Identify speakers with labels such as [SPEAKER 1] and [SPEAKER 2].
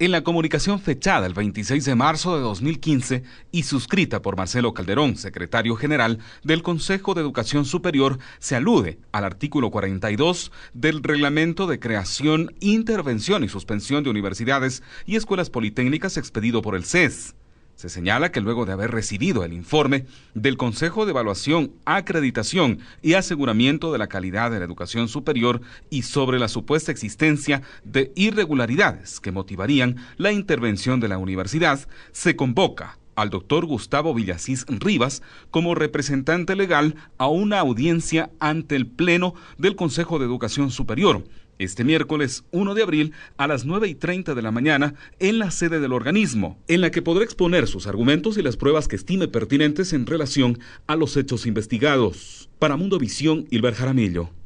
[SPEAKER 1] En la comunicación fechada el 26 de marzo de 2015 y suscrita por Marcelo Calderón, secretario general del Consejo de Educación Superior, se alude al artículo 42 del Reglamento de Creación, Intervención y Suspensión de Universidades y Escuelas Politécnicas expedido por el CES. Se señala que luego de haber recibido el informe del Consejo de Evaluación, Acreditación y Aseguramiento de la Calidad de la Educación Superior y sobre la supuesta existencia de irregularidades que motivarían la intervención de la universidad, se convoca al doctor Gustavo Villacís Rivas como representante legal a una audiencia ante el Pleno del Consejo de Educación Superior este miércoles 1 de abril a las 9 y 30 de la mañana en la sede del organismo, en la que podrá exponer sus argumentos y las pruebas que estime pertinentes en relación a los hechos investigados. Para Mundo Visión, Hilbert Jaramillo.